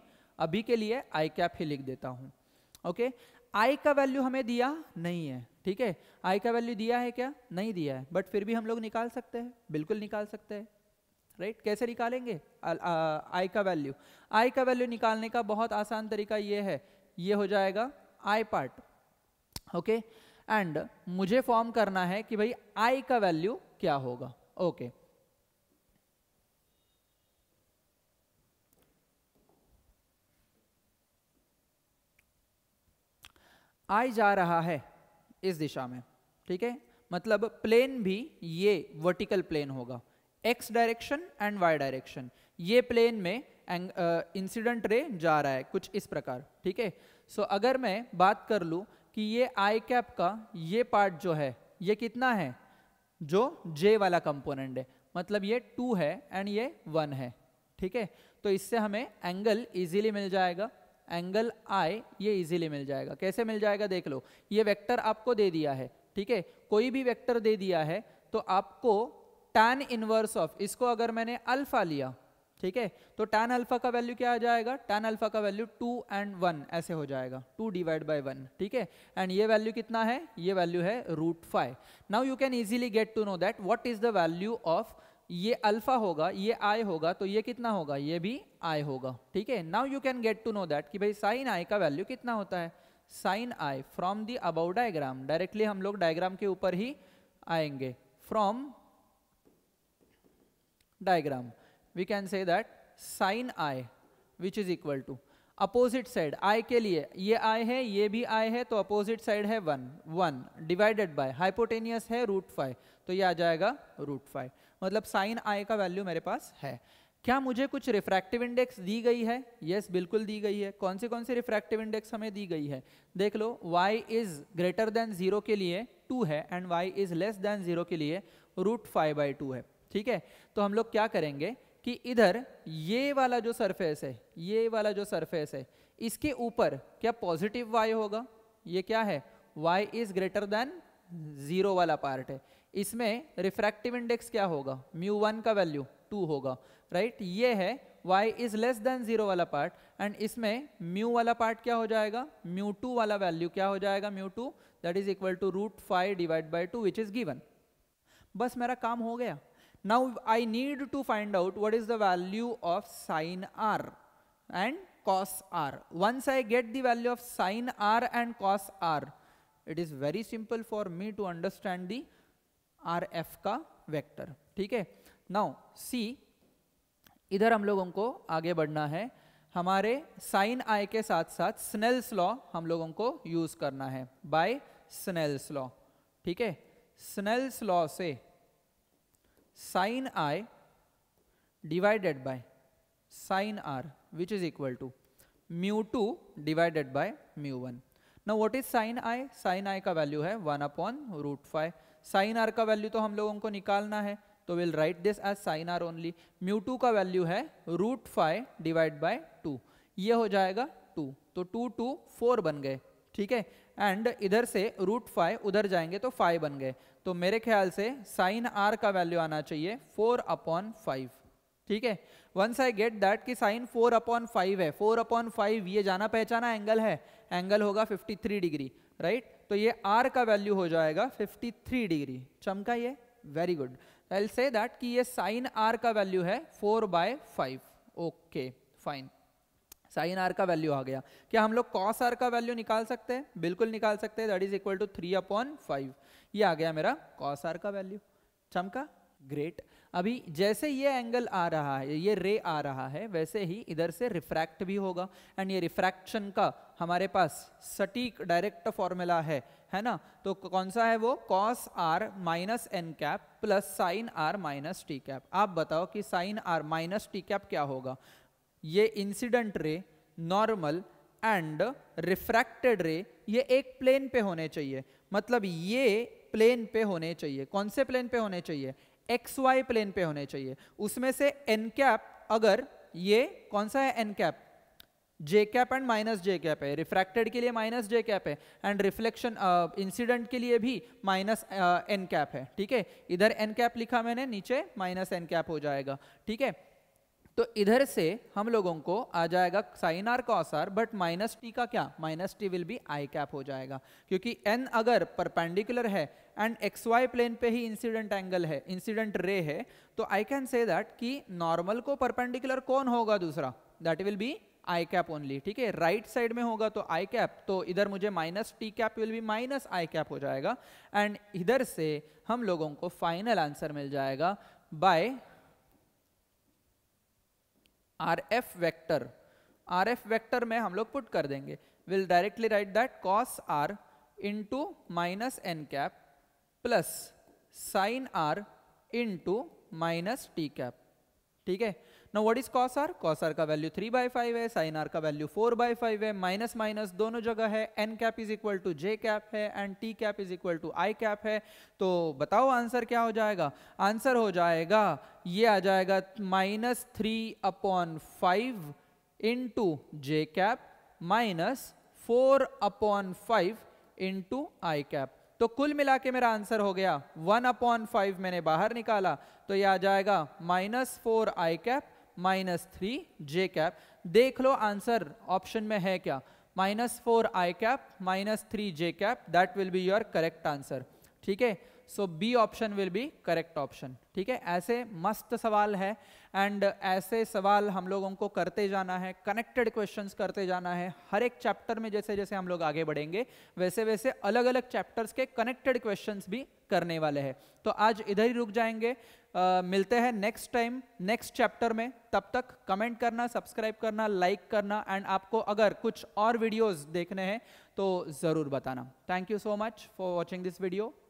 अभी के लिए आई कैप ही लिख देता हूँ ओके आई का वैल्यू हमें दिया नहीं है ठीक है आई का वैल्यू दिया है क्या नहीं दिया है बट फिर भी हम लोग निकाल सकते हैं बिल्कुल निकाल सकते हैं राइट right? कैसे निकालेंगे आई का वैल्यू आई का वैल्यू निकालने का बहुत आसान तरीका यह है ये हो जाएगा आई पार्ट ओके एंड मुझे फॉर्म करना है कि भाई आई का वैल्यू क्या होगा ओके okay. आई जा रहा है इस दिशा में ठीक है मतलब प्लेन भी ये वर्टिकल प्लेन होगा x direction and y direction ये प्लेन में इंसिडेंट रे जा रहा है कुछ इस प्रकार ठीक है सो अगर मैं बात कर लूँ कि ये आई कैप का ये पार्ट जो है ये कितना है जो जे वाला कंपोनेंट है मतलब ये टू है एंड ये वन है ठीक है तो इससे हमें एंगल इजीली मिल जाएगा एंगल आई ये इजीली मिल जाएगा कैसे मिल जाएगा देख लो ये वेक्टर आपको दे दिया है ठीक है कोई भी वेक्टर दे दिया है तो आपको टैन इनवर्स ऑफ इसको अगर मैंने अल्फा लिया ठीक है तो tan अल्फा का वैल्यू क्या आ जाएगा tan अल्फा का वैल्यू टू एंड वन ऐसे हो जाएगा टू डिवाइड बाई वन ठीक है एंड ये वैल्यू कितना है ये वैल्यू है root five now you can easily get to know that what is the value of ये अल्फा होगा ये आई होगा तो ये कितना होगा ये भी आई होगा ठीक है now you can get to know that कि भाई साइन आई का वैल्यू कितना होता है sine i from the above diagram directly हम लोग डायग्राम के ऊपर ही आएंगे from diagram we can say that sin i which is equal to opposite side i के लिए ये आई है ये भी आई है तो अपोजिट साइड है one one divided by hypotenuse है रूट फाइव तो ये आ जाएगा रूट फाइव मतलब साइन आई का वैल्यू मेरे पास है क्या मुझे कुछ रिफ्रैक्टिव इंडेक्स दी गई है यस yes, बिल्कुल दी गई है कौन सी कौन सी रिफ्रैक्टिव इंडेक्स हमें दी गई है देख लो y is greater than zero के लिए टू है and y is less than zero के लिए रूट फाइव बाई टू है ठीक है तो हम लोग क्या करेंगे कि इधर ये वाला जो सरफेस है ये वाला जो सरफेस है इसके ऊपर क्या पॉजिटिव वाई होगा ये क्या है y is greater than zero वाला पार्ट है इसमें रिफ्रैक्टिव इंडेक्स क्या होगा म्यू वन का वैल्यू टू होगा राइट right? ये है y is less than zero वाला पार्ट एंड इसमें म्यू वाला पार्ट क्या हो जाएगा म्यू टू वाला वैल्यू क्या हो जाएगा mu two that is equal to root five divide by two which is given बस मेरा काम हो गया Now I need to find out what is the value of sin r and cos r. Once I get the value of sin r and cos r, it is very simple for me to understand the rf ka vector theek hai now see सी इधर हम लोगों को आगे बढ़ना है हमारे साइन आय के साथ साथ स्नेल्स लॉ हम लोगों को यूज करना है बाय स्नेल्स लॉ ठीक है स्नेल्स लॉ से sine I divided by sine are which is equal to mu two divided by mu one Now what is sine i sine i का वैल्यू है one upon root five sine are का वैल्यू तो हम लोगों को निकालना है तो will write this as sine r only mu two का वैल्यू है root five divide by two ये हो जाएगा टू तो टू टू फोर बन गए ठीक है एंड इधर से रूट फाइव उधर जाएंगे तो फाइव बन गए तो मेरे ख्याल से साइन आर का वैल्यू आना चाहिए फोर अपॉन फाइव ठीक है वंस आई गेट दैट कि साइन फोर अपॉन फाइव है फोर अपॉन फाइव ये जाना पहचाना एंगल है एंगल होगा फिफ्टी थ्री डिग्री राइट तो ये आर का वैल्यू हो जाएगा फिफ्टी थ्री डिग्री चमका ये वेरी गुड आई से दैट कि ये साइन आर का वैल्यू है four by five okay fine sine are का वैल्यू आ गया क्या हम लोग कॉस आर का वैल्यू निकाल सकते हैं बिल्कुल निकाल सकते हैं that is equal to three upon five ये आ गया मेरा कॉस आर का वैल्यू चमका ग्रेट अभी जैसे ये एंगल आ रहा है ये रे आ रहा है वैसे ही इधर से रिफ्रैक्ट भी होगा एंड ये रिफ्रैक्शन का हमारे पास सटीक डायरेक्ट फॉर्मूला है है ना तो कौन सा है वो cos r minus N cap plus sine r minus T cap आप बताओ कि sine r minus T cap क्या होगा ये incident ray normal and refracted रे ये एक प्लेन पे होने चाहिए मतलब ये प्लेन पे होने चाहिए कौन से प्लेन पे होने चाहिए एक्स वाई प्लेन पे होने चाहिए उसमें से एन कैप अगर ये कौन सा है N cap j cap and minus J cap है रिफ्रैक्टेड के लिए माइनस जे कैप है एंड रिफ्लेक्शन इंसिडेंट के लिए भी माइनस एन कैप है ठीक है इधर एन कैप लिखा मैंने नीचे माइनस एन कैप हो जाएगा ठीक है तो इधर से हम लोगों को आ जाएगा sine r cos r but minus t का क्या minus t will be i cap हो जाएगा क्योंकि एन अगर परपेंडिकुलर है एंड एक्स वाई प्लेन पे ही इंसिडेंट एंगल है इंसिडेंट रे है तो आई कैन से दैट कि नॉर्मल को परपेंडिकुलर कौन होगा दूसरा that will be i cap only ठीक है राइट साइड में होगा तो आई कैप तो इधर मुझे minus T cap will be minus I cap हो जाएगा एंड इधर से हम लोगों को फाइनल आंसर मिल जाएगा by r f vector r f vector में हम लोग पुट कर देंगे will directly write that cos r into minus N cap plus sine r into minus T cap ठीक है now what is cos r cos r का वैल्यू थ्री बाई फाइव है साइन आर का वैल्यू फोर बाई फाइव है माइनस माइनस दोनों जगह है N cap is equal to J cap है and T cap is equal to I cap है तो बताओ आंसर क्या हो जाएगा आंसर हो जाएगा ये आ जाएगा minus three upon five into जे cap minus four upon five into आई कैप तो कुल मिला के मेरा आंसर हो गया वन अपॉन फाइव मैंने बाहर निकाला तो ये आ जाएगा minus four i cap minus three j cap देख लो आंसर ऑप्शन में है क्या minus four i cap minus three j cap that will be your correct answer ठीक है so b option will be correct option ठीक है ऐसे मस्त सवाल है एंड ऐसे सवाल हम लोगों को करते जाना है कनेक्टेड क्वेश्चंस करते जाना है हर एक चैप्टर में जैसे जैसे हम लोग आगे बढ़ेंगे वैसे वैसे अलग अलग चैप्टर्स के कनेक्टेड क्वेश्चंस भी करने वाले हैं तो आज इधर ही रुक जाएंगे आ, मिलते हैं नेक्स्ट टाइम नेक्स्ट चैप्टर में तब तक कमेंट करना सब्सक्राइब करना लाइक करना एंड आपको अगर कुछ और वीडियोज देखने हैं तो ज़रूर बताना thank you so much for watching this video